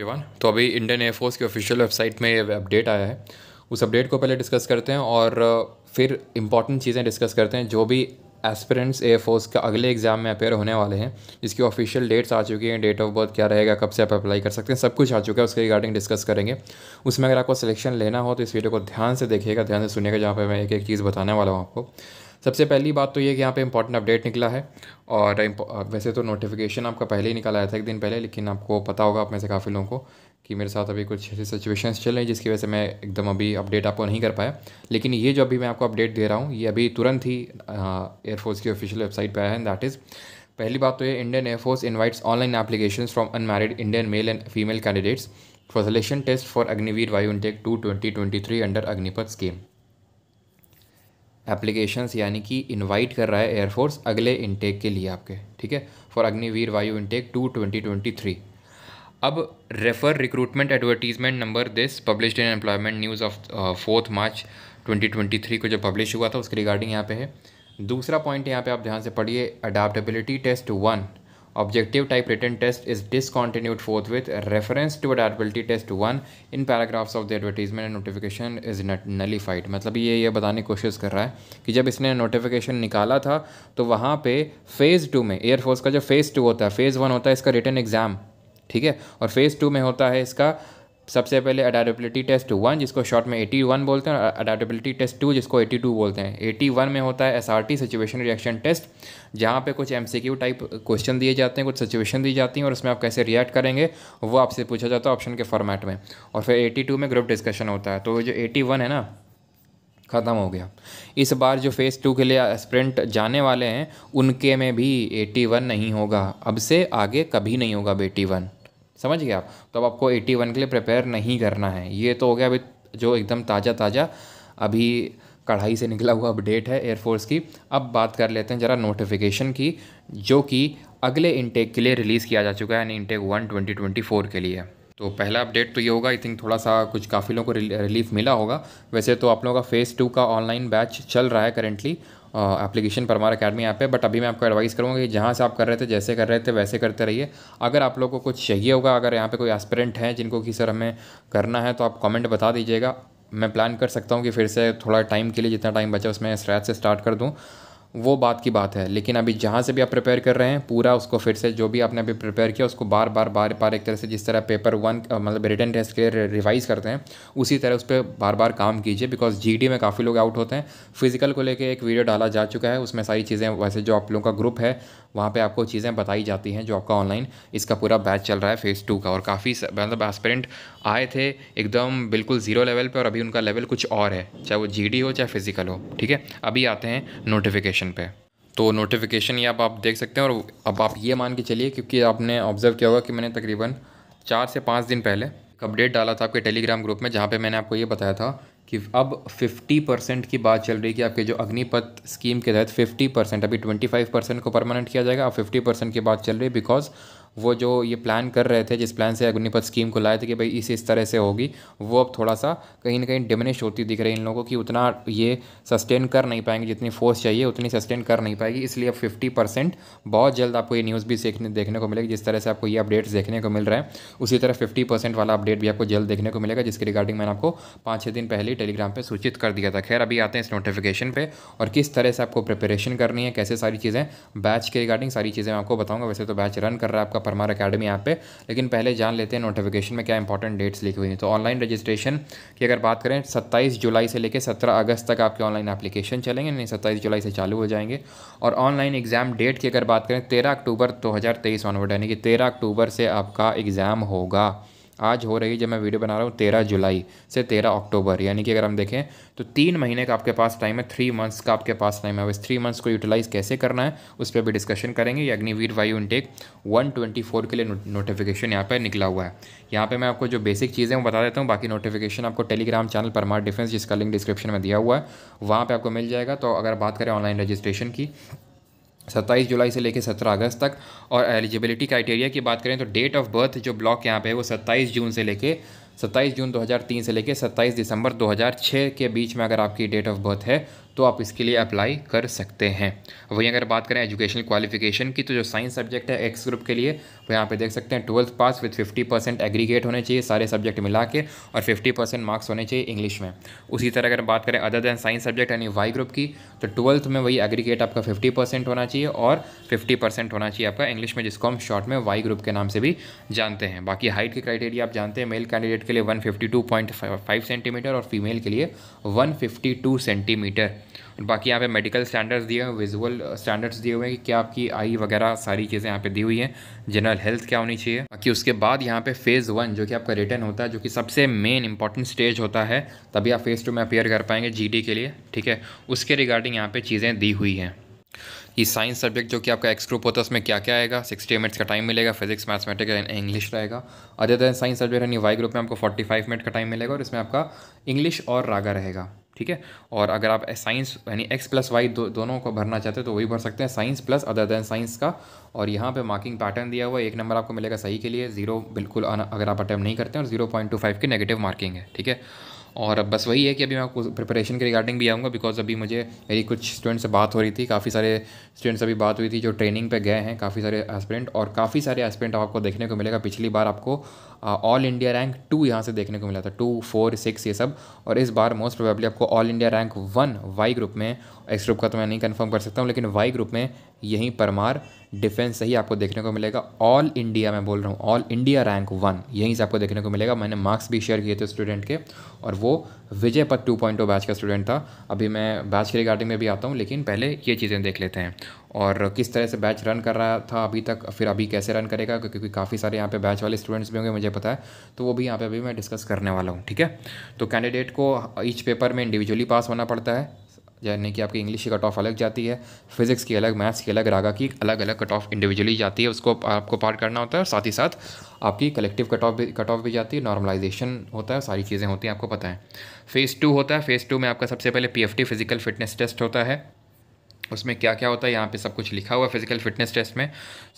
Everyone तो अभी Indian air force की ऑफिशियल वेबसाइट में ये अपडेट आया है उस अपडेट को पहले डिस्कस करते हैं और फिर इंपॉर्टेंट चीज़ें डिस्कस करते हैं जो भी एस्पिरेंट्स एयरफोर्स का अगले एग्ज़ाम में अपेयर होने वाले हैं जिसकी ऑफिशियल डेट्स आ चुकी हैं डेट ऑफ बर्थ क्या रहेगा कब से आप अप्लाई कर सकते हैं सब कुछ आ चुका है उसके रिगार्डिंग डिस्कस करेंगे उसमें अगर आपको सिलेक्शन लेना हो तो इस वीडियो को ध्यान से देखिएगा ध्यान से सुनिएगा जहाँ पर मैं एक एक चीज़ बताने वाला हूँ आपको सबसे पहली बात तो ये कि यहाँ पे इंपॉर्टेंट अपडेट निकला है और वैसे तो नोटिफिकेशन आपका पहले ही निकल आया था एक दिन पहले लेकिन आपको पता होगा आप में से काफ़ी लोगों को कि मेरे साथ अभी कुछ ऐसी सिचुएशंस चल रही जिसकी वजह से मैं एकदम अभी अपडेट आपको नहीं कर पाया लेकिन ये जो अभी मैं आपको अपडेट दे रहा हूँ ये अभी तुरंत ही एयरफोर्स की ऑफिशियल वेबसाइट पर आया है दैट इज़ पहली बात तो ये Indian air force invites online application from unmarried Indian male and female candidates for selection test for Agniveer Vayu intake two twenty twenty three under Agnipath scheme applications यानी कि इनवाइट कर रहा है एयरफोर्स अगले इनटेक के लिए आपके ठीक है for Agniveer Vayu intake two twenty twenty three अब refer recruitment advertisement number this published in employment news of fourth March 2023 को जो पब्लिश हुआ था उसके रिगार्डिंग यहाँ पे है दूसरा पॉइंट यहाँ पे आप ध्यान से पढ़िए adaptability test one Objective type written test is discontinued forthwith. Reference to adaptability test one in paragraphs of the advertisement and notification is nullified. मतलब ये ये बताने की कोशिश कर रहा है कि जब इसने नोटिफिकेशन निकाला था तो वहाँ पे फेज़ टू में एयरफोर्स का जो फेज़ टू होता है फेज़ वन होता है इसका रिटर्न एग्ज़ाम ठीक है और फेज़ टू में होता है इसका सबसे पहले अडाप्टबिलिटी टेस्ट वन जिसको शॉर्ट में एटी वन बोलते हैं और अडाप्टबिलिटी टेस्ट टू जिसको एटी टू बोलते हैं एटी वन में होता है S R T situation reaction test जहाँ पे कुछ M C Q type question दिए जाते हैं कुछ सिचुएशन दी जाती हैं और उसमें आप कैसे रिएक्ट करेंगे वो आपसे पूछा जाता है ऑप्शन के फॉर्मेट में और फिर एटी टू में ग्रुप डिस्कशन होता है तो जो एटी वन है ना ख़त्म हो गया इस बार जो फ़ेज़ टू के लिए स्प्रिंट जाने वाले हैं उनके में भी एटी वन नहीं होगा अब से आगे कभी नहीं होगा बेटी वन समझ गए आप तो अब आपको एट्टी वन के लिए प्रिपेयर नहीं करना है ये तो हो गया अभी जो एकदम ताज़ा ताज़ा अभी कढ़ाई से निकला हुआ अपडेट है एयरफोर्स की अब बात कर लेते हैं ज़रा नोटिफिकेशन की जो कि अगले इनटेक के लिए रिलीज़ किया जा चुका है यानी intake one twenty twenty four के लिए तो पहला अपडेट तो ये होगा आई थिंक थोड़ा सा कुछ काफ़ी लोगों को रिलीफ मिला होगा वैसे तो आप लोगों का फ़ेज़ टू का ऑनलाइन बैच चल रहा है currently application Parmar academy app है बट अभी मैं आपको एडवाइस करूँगा कि जहाँ से आप कर रहे थे जैसे कर रहे थे वैसे करते रहिए अगर आप लोगों को कुछ चाहिए होगा अगर यहाँ पे कोई एस्पिरेंट हैं जिनको कि सर हमें करना है तो आप कमेंट बता दीजिएगा मैं प्लान कर सकता हूँ कि फिर से थोड़ा टाइम के लिए जितना टाइम बचा उसमें स्क्रैच से स्टार्ट कर दूँ वो बात की बात है लेकिन अभी जहाँ से भी आप प्रिपेयर कर रहे हैं पूरा उसको फिर से जो भी आपने अभी प्रिपेयर किया उसको बार बार बार बार एक तरह से जिस तरह पेपर वन मतलब रिटर्न टेस्ट के लिए रिवाइज करते हैं उसी तरह उस पर बार बार काम कीजिए बिकॉज जी में काफ़ी लोग आउट होते हैं फिजिकल को लेकर एक वीडियो डाला जा चुका है उसमें सारी चीज़ें वैसे जो आप लोगों का ग्रुप है वहाँ पर आपको चीज़ें बताई जाती हैं जो आपका ऑनलाइन इसका पूरा बैच चल रहा है फेज़ टू का और काफ़ी मतलब एस्पेरेंट आए थे एकदम बिल्कुल ज़ीरो लेवल पर और अभी उनका लेवल कुछ और है चाहे वो जी हो चाहे फिजिकल हो ठीक है अभी आते हैं नोटिफिकेशन नोटिफिकेशन पे तो नोटिफिकेशन ये आप देख सकते हैं और अब आप ये मान के चलिए क्योंकि आपने ऑब्ज़र्व किया होगा कि मैंने तकरीबन चार से पाँच दिन पहले एक अपडेट डाला था आपके टेलीग्राम ग्रुप में जहाँ पे मैंने आपको ये बताया था कि अब 50 परसेंट की बात चल रही है कि आपके जो अग्निपथ स्कीम के तहत 50 परसेंट अभी 25 परसेंट को परमानेंट किया जाएगा अब 50 परसेंट की बात चल रही है बिकॉज वो जो ये प्लान कर रहे थे जिस प्लान से अग्निपथ स्कीम को लाए थे कि भाई इस इस तरह से होगी वो अब थोड़ा सा कहीं ना कहीं डिमिनिश होती दिख रही है इन लोगों की उतना ये सस्टेन कर नहीं पाएंगे जितनी फोर्स चाहिए उतनी सस्टेन कर नहीं पाएगी इसलिए अब फिफ्टी परसेंट बहुत जल्द आपको ये न्यूज़ भी देखने देखने को मिलेगी जिस तरह से आपको ये अपडेट्स देखने को मिल रहा है उसी तरह फिफ्टी परसेंट वाला अपडेट भी आपको जल्द देखने को मिलेगा जिसके रिगार्डिंग मैंने आपको पाँच छः दिन पहले टेलीग्राम पर सूचित कर दिया था खैर अभी आते हैं इस नोटिफिकेशन पर और किस तरह से आपको प्रिपरेशन करनी है कैसे सारी चीज़ें बैच के रिगार्डिंग सारी चीज़ें आपको बताऊँगा वैसे तो बैच रन कर रहा है आपका परमार अकेडमी ऐप पे लेकिन पहले जान लेते हैं नोटिफिकेशन में क्या इंपॉर्टेंट डेट्स लिखी हुई हैं तो ऑनलाइन रजिस्ट्रेशन की अगर बात करें सत्ताईस जुलाई से लेकर सत्रह अगस्त तक आपके ऑनलाइन एप्लीकेशन चलेंगे नहीं सत्ताईस जुलाई से चालू हो जाएंगे और ऑनलाइन एग्ज़ाम डेट की अगर बात करें तेरह अक्टूबर दो ऑनवर्ड यानी कि तेरह अक्टूबर से आपका एग्ज़ाम होगा आज हो रही है जब मैं वीडियो बना रहा हूँ तेरह जुलाई से तेरह अक्टूबर यानी कि अगर हम देखें तो तीन महीने का आपके पास टाइम है थ्री मंथ्स का आपके पास टाइम है इस थ्री मंथ्स को यूटिलाइज़ कैसे करना है उस पर भी डिस्कशन करेंगे ये अग्निवीर वायु इनटेक 124 के लिए नोटिफिकेशन यहाँ पर निकला हुआ है यहाँ पर मैं आपको जो बेसिक चीज़ें वो बता देता हूँ बाकी नोटिफिकेशन आपको टेलीग्राम चैनल परमार डिफेंस जिसका लिंक डिस्क्रिप्शन में दिया हुआ है वहाँ पर आपको मिल जाएगा तो अगर बात करें ऑनलाइन रजिस्ट्रेशन की सत्ताईस जुलाई से लेकर सत्रह अगस्त तक और एलिजिबिलिटी क्राइटेरिया की बात करें तो डेट ऑफ बर्थ जो ब्लॉक यहाँ पे है वो सत्ताईस जून से लेके सत्ताईस जून 2003 से लेकर सत्ताईस दिसंबर 2006 के बीच में अगर आपकी डेट ऑफ बर्थ है तो आप इसके लिए अप्लाई कर सकते हैं वहीं अगर बात करें एजुकेशनल क्वालिफिकेशन की तो जो साइंस सब्जेक्ट है एक्स ग्रुप के लिए वो यहाँ पे देख सकते हैं twelfth pass with fifty percent aggregate होने चाहिए सारे सब्जेक्ट मिला के और फिफ्टी परसेंट मार्क्स होने चाहिए इंग्लिश में उसी तरह अगर बात करें अदर दैन साइंस सब्जेक्ट यानी वाई ग्रुप की तो ट्वेल्थ में वही एग्रीगेट आपका फिफ्टी परसेंट होना चाहिए और फिफ्टी परसेंट होना चाहिए आपका इंग्लिश में जिसको हम शॉर्ट में वाई ग्रुप के नाम से भी जानते हैं बाकी हाइट के क्राइटेरिया आप जानते हैं मेल कैंडिडेट के लिए one fifty two point five centimetre और फीमेल के लिए वन फिफ्टी टू सेंटीमीटर और बाकी यहाँ पे मेडिकल स्टैंडर्ड्स दिए हुए विजुअल स्टैंडर्ड्स uh, दिए हुए हैं कि क्या आपकी आई वगैरह सारी चीज़ें यहाँ पे दी हुई हैं जनरल हेल्थ क्या होनी चाहिए बाकी उसके बाद यहाँ पे फेज़ वन जो कि आपका रिटर्न होता है जो कि सबसे मेन इंपॉर्टेंट स्टेज होता है तभी आप फेज़ टू में अपेयर कर पाएंगे जी के लिए ठीक है उसके रिगार्डिंग यहाँ पर चीज़ें दी हुई हैं कि साइंस सब्जेक्ट जो कि आपका एक्स ग्रुप होता है उसमें क्या क्या आएगा सिक्सटी मिनट्स का टाइम मिलेगा फिजिक्स मैथमेटिक्स एंड इंग्लिश रहेगा अदर दैन साइंस सब्जेक्ट यानी वाई ग्रुप में आपको फोर्टी फाइव मिनट का टाइम मिलेगा और इसमें आपका इंग्लिश और रागा रहेगा ठीक है और अगर आप साइंस यानी एक्स प्लस वाई दो, दोनों को भरना चाहते हैं तो वही भर सकते हैं science plus other than science का और यहाँ पे मार्किंग पैटर्न दिया हुआ एक नंबर आपको मिलेगा सही के लिए जीरो बिल्कुल अगर आप अटैम्प्ट नहीं करते हैं और जीरो पॉइंट टू फाइव की नेगेटिव मार्किंग है ठीक है और अब बस वही है कि अभी मैं आपको प्रिपरेशन के रिगार्डिंग भी आऊँगा बिकॉज अभी मुझे मेरी कुछ स्टूडेंट से बात हो रही थी काफ़ी सारे स्टूडेंट्स अभी बात हुई थी जो ट्रेनिंग पे गए हैं काफ़ी सारे एस्पिरेंट और काफ़ी सारे एस्पिरेंट आपको देखने को मिलेगा पिछली बार आपको ऑल इंडिया रैंक टू यहाँ से देखने को मिला था टू फोर सिक्स ये सब और इस बार मोस्ट प्रोबेबली आपको all India rank one Y group में एक्स ग्रुप का तो मैं नहीं कन्फर्म कर सकता हूँ लेकिन वाई ग्रुप में यहीं परमार डिफेंस सही आपको देखने को मिलेगा ऑल इंडिया मैं बोल रहा हूँ ऑल इंडिया रैंक वन यहीं से आपको देखने को मिलेगा मैंने मार्क्स भी शेयर किए थे स्टूडेंट के और वो Vijay Path two point batch का स्टूडेंट था अभी मैं बैच के रिगार्डिंग में भी आता हूँ लेकिन पहले ये चीज़ें देख लेते हैं और किस तरह से बैच रन कर रहा था अभी तक फिर अभी कैसे रन करेगा क्योंकि काफ़ी सारे यहाँ पे बैच वाले स्टूडेंट्स भी होंगे मुझे पता है तो वो भी यहाँ पे अभी मैं डिस्कस करने वाला हूँ ठीक है तो कैंडिडेट को ईच पेपर में इंडिविजुअली पास होना पड़ता है यानी कि आपकी इंग्लिश की कट ऑफ अलग जाती है फिजिक्स की अलग मैथ्स की अलग रागा की अलग अलग कट ऑफ इंडिविजुअली जाती है उसको आपको पार करना होता है और साथ ही साथ आपकी कलेक्टिव कट ऑफ भी कट ऑफ भी जाती है नॉर्मलाइजेशन होता है सारी चीज़ें होती हैं आपको पता है फेज़ टू होता है फेज़ टू में आपका सबसे पहले पी फिज़िकल फिटनेस टेस्ट होता है उसमें क्या क्या होता है यहाँ पे सब कुछ लिखा हुआ है फिजिकल फिटनेस टेस्ट में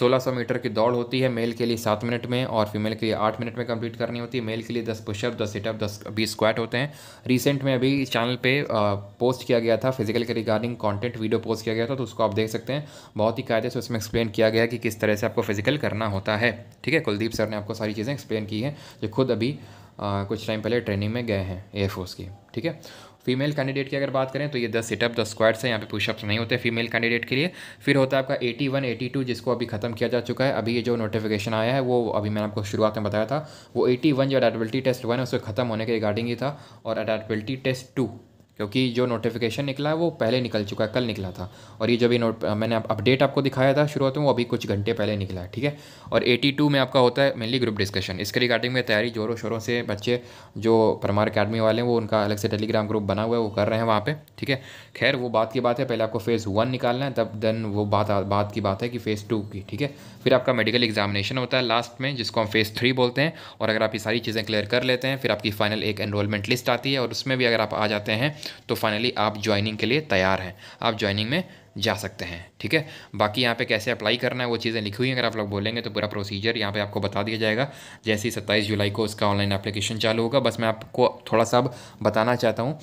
1600 मीटर की दौड़ होती है मेल के लिए सात मिनट में और फीमेल के लिए आठ मिनट में कंप्लीट करनी होती है मेल के लिए दस पुशअप दस सिटअप दस बीस स्क्वाट होते हैं रिसेंट में अभी चैनल पे पोस्ट किया गया था फिजिकल के रिगार्डिंग कॉन्टेंट वीडियो पोस्ट किया गया था तो उसको आप देख सकते हैं बहुत ही कायदे से उसमें एक्सप्लेन किया गया कि किस तरह से आपको फिजिकल करना होता है ठीक है कुलदीप सर ने आपको सारी चीज़ें एक्सप्लेन की हैं जो खुद अभी कुछ टाइम पहले ट्रेनिंग में गए हैं एयरफोर्स की ठीक है फीमेल कैंडिडेट की अगर बात करें तो ये दस सिटअप दस स्क्वाड्स है यहाँ पे पुशअप्स नहीं होते फीमेल कैंडिडेट के लिए फिर होता है आपका एटी वन एटी टू जिसको अभी ख़त्म किया जा चुका है अभी ये जो नोटिफिकेशन आया है वो अभी मैंने आपको शुरुआत में बताया था वो एटी वन जो अडेबिलिटी टेस्ट वन है उसको ख़त्म होने के रिगार्डिंग ही था और अडेबिलिटी टेस्ट टू क्योंकि जो नोटिफिकेशन निकला है वो पहले निकल चुका है कल निकला था और ये जब ये नोट मैंने अपडेट आपको दिखाया था शुरुआत में वो अभी कुछ घंटे पहले निकला है ठीक है और 82 में आपका होता है मेनली ग्रुप डिस्कशन इसके रिगार्डिंग में तैयारी जोरों शोरों से बच्चे जो परमार अकेडमी वाले हैं वो उनका अलग से टेलीग्राम ग्रुप बना हुआ है वो कर रहे हैं वहाँ पर ठीक है खैर वो बात की बात है पहले आपको फेज़ वन निकालना है तब देन वो बात बात की बात है कि फ़ेज़ टू की ठीक है फिर आपका मेडिकल एग्जामिनेशन होता है लास्ट में जिसको हम फेज़ थ्री बोलते हैं और अगर आप ये सारी चीज़ें क्लियर कर लेते हैं फिर आपकी फाइनल एक एनरोलमेंट लिस्ट आती है और उसमें भी अगर आप आ जाते हैं तो फाइनली आप ज्वाइनिंग के लिए तैयार हैं आप ज्वाइनिंग में जा सकते हैं ठीक है बाकी यहाँ पे कैसे अप्लाई करना है वो चीज़ें लिखी हुई हैं अगर आप लोग बोलेंगे तो पूरा प्रोसीजर यहाँ पे आपको बता दिया जाएगा जैसे ही सत्ताईस जुलाई को उसका ऑनलाइन एप्लीकेशन चालू होगा बस मैं आपको थोड़ा सा बताना चाहता हूँ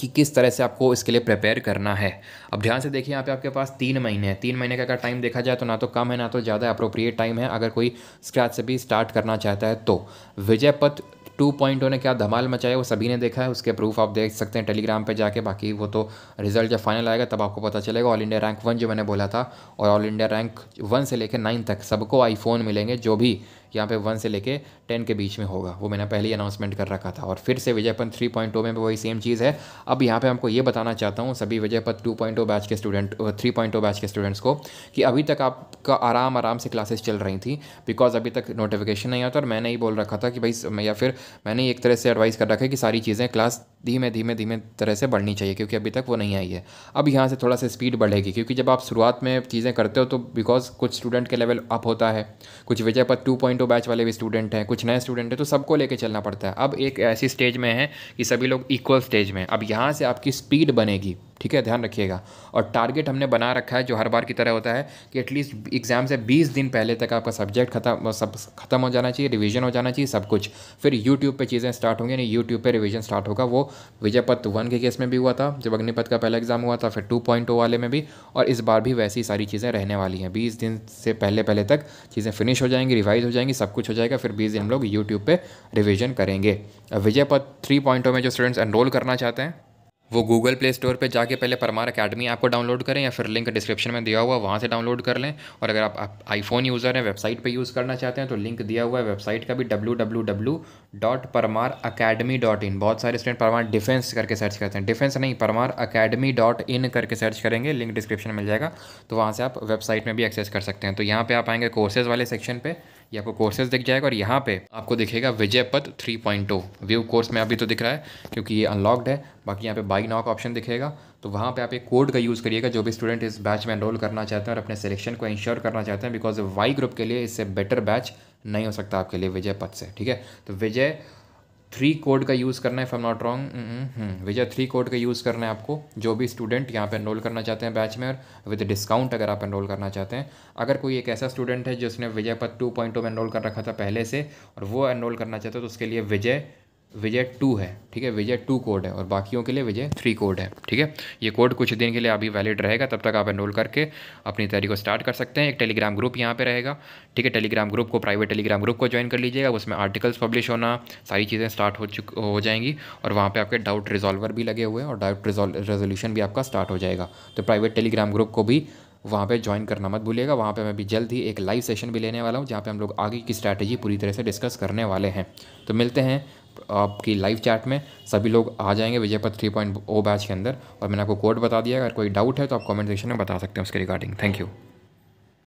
कि किस तरह से आपको इसके लिए प्रिपेयर करना है अब ध्यान से देखिए यहाँ पे आपके पास तीन महीने हैं तीन महीने का अगर टाइम देखा जाए तो ना तो कम है ना तो ज़्यादा अप्रोप्रिएट टाइम है अगर कोई स्क्रैच से भी स्टार्ट करना चाहता है तो विजय पथ टू पॉइंट ने क्या धमाल मचाया वो सभी ने देखा है उसके प्रूफ आप देख सकते हैं टेलीग्राम पे जाके बाकी वो तो रिजल्ट जब फाइनल आएगा तब आपको पता चलेगा ऑल इंडिया रैंक वन जो मैंने बोला था और ऑल इंडिया रैंक वन से लेकर नाइन तक सबको आईफोन मिलेंगे जो भी यहाँ पे वन से लेके टेन के बीच में होगा वो मैंने पहले ही अनाउंसमेंट कर रखा था और फिर से विजयपन थ्री पॉइंट टू में भी वही सेम चीज़ है अब यहाँ पे आपको ये बताना चाहता हूँ सभी Vijaypath two point two batch के student three point two batch के स्टूडेंट्स को कि अभी तक आपका आराम आराम से क्लासेस चल रही थी बिकॉज अभी तक नोटिफिकेशन नहीं आता और मैंने ही बोल रखा था कि भाई या फिर मैंने एक तरह से एडवाइस कर रखा है कि सारी चीज़ें क्लास धीमे धीमे धीमे तरह से बढ़नी चाहिए क्योंकि अभी तक वो नहीं आई है अब यहाँ से थोड़ा सा स्पीड बढ़ेगी क्योंकि जब आप शुरुआत में चीज़ें करते हो तो बिकॉज कुछ स्टूडेंट के लेवल अप होता है कुछ Vijaypath two point two batch वाले भी स्टूडेंट हैं कुछ नए स्टूडेंट हैं तो सबको लेके चलना पड़ता है अब एक ऐसी स्टेज में है कि सभी लोग इक्वल स्टेज में अब यहाँ से आपकी स्पीड बनेगी ठीक है ध्यान रखिएगा और टारगेट हमने बना रखा है जो हर बार की तरह होता है कि एटलीस्ट एग्ज़ाम से 20 दिन पहले तक आपका सब्जेक्ट खत्म सब खत्म हो जाना चाहिए रिवीजन हो जाना चाहिए सब कुछ फिर यूट्यूब पे चीज़ें स्टार्ट होंगी यानी यूट्यूब पे रिवीजन स्टार्ट होगा वो विजयपथ वन के केस में भी हुआ था जब अग्निपथ का पहला एग्ज़ाम हुआ था फिर टू पॉइंट वाले में भी और इस बार भी वैसी सारी चीज़ें रहने वाली हैं बीस दिन से पहले पहले तक चीज़ें फिनिश हो जाएंगी रिवाइज हो जाएंगी सब कुछ हो जाएगा फिर बीस दिन हम लोग यूट्यूब पर रिविज़न करेंगे विजयपथ थ्री पॉइंटों में जो स्टूडेंट्स एनरोल करना चाहते हैं वो गूगल प्ले स्टोर पर जाके पहले परमार अकेडमी ऐप को डाउनलोड करें या फिर लिंक डिस्क्रिप्शन में दिया हुआ वहाँ से डाउनलोड कर लें और अगर आप आईफोन यूज़र हैं वेबसाइट पे यूज़ करना चाहते हैं तो लिंक दिया हुआ है वेबसाइट का भी W W W dot Parmar academy dot in बहुत सारे स्टूडेंट परमार डिफेंस करके सर्च करते हैं डिफेंस नहीं परमार अकेडमी डॉट इन करके सर्च करेंगे लिंक डिस्क्रिप्शन मिल जाएगा तो वहाँ से आप वेबसाइट में भी एक्सेस कर सकते हैं तो यहाँ पर आप आएंगे कोर्सेज़ वाले सेक्शन पर ये आपको कोर्सेज दिख जाएगा और यहाँ पे आपको दिखेगा विजय पथ थ्री पॉइंट व्यू कोर्स में अभी तो दिख रहा है क्योंकि ये अनलॉकड है बाकी यहाँ पे बाई नाउ का ऑप्शन दिखेगा तो वहाँ पे आप एक कोड का यूज़ करिएगा जो भी स्टूडेंट इस बैच में एनरोल करना चाहते हैं और अपने सिलेक्शन को इंश्योर करना चाहते हैं बिकॉज वाई ग्रुप के लिए इससे बेटर बैच नहीं हो सकता आपके लिए विजय पथ से ठीक है तो विजय थ्री कोड का यूज़ करना है if I'm not wrong Vijay three code का यूज़ करना है आपको जो भी स्टूडेंट यहाँ पे एनरोल करना चाहते हैं बैच में और विद डिस्काउंट अगर आप एनरोल करना चाहते हैं अगर कोई एक ऐसा स्टूडेंट है जिसने विजय पर टू पॉइंट टू में एनरोल कर रखा था पहले से और वो एनरोल करना चाहते हैं तो उसके लिए विजय विजय टू है ठीक है विजय टू कोड है और बाकियों के लिए विजय थ्री कोड है ठीक है ये कोड कुछ दिन के लिए अभी वैलिड रहेगा तब तक आप एनरोल करके अपनी तैयारी को स्टार्ट कर सकते हैं एक टेलीग्राम ग्रुप यहाँ पे रहेगा ठीक है टेलीग्राम ग्रुप को प्राइवेट टेलीग्राम ग्रुप को ज्वाइन कर लीजिएगा उसमें आर्टिकल्स पब्लिश होना सारी चीज़ें स्टार्ट हो चुक हो जाएंगी और वहाँ पर आपके डाउट रिजॉल्वर भी लगे हुए हैं और डाउट रेजोल्यूशन भी आपका स्टार्ट हो जाएगा तो प्राइवेट टेलीग्राम ग्रुप को भी वहाँ पे ज्वाइन करना मत भूलिएगा वहाँ पे मैं भी जल्द ही एक लाइव सेशन भी लेने वाला हूँ जहाँ पे हम लोग आगे की स्ट्रैटेजी पूरी तरह से डिस्कस करने वाले हैं तो मिलते हैं आपकी लाइव चैट में सभी लोग आ जाएंगे Vijaypath three point O batch के अंदर और मैंने आपको कोड बता दिया अगर कोई डाउट है तो आप कमेंट सेक्शन में बता सकते हैं उसके रिगार्डिंग थैंक यू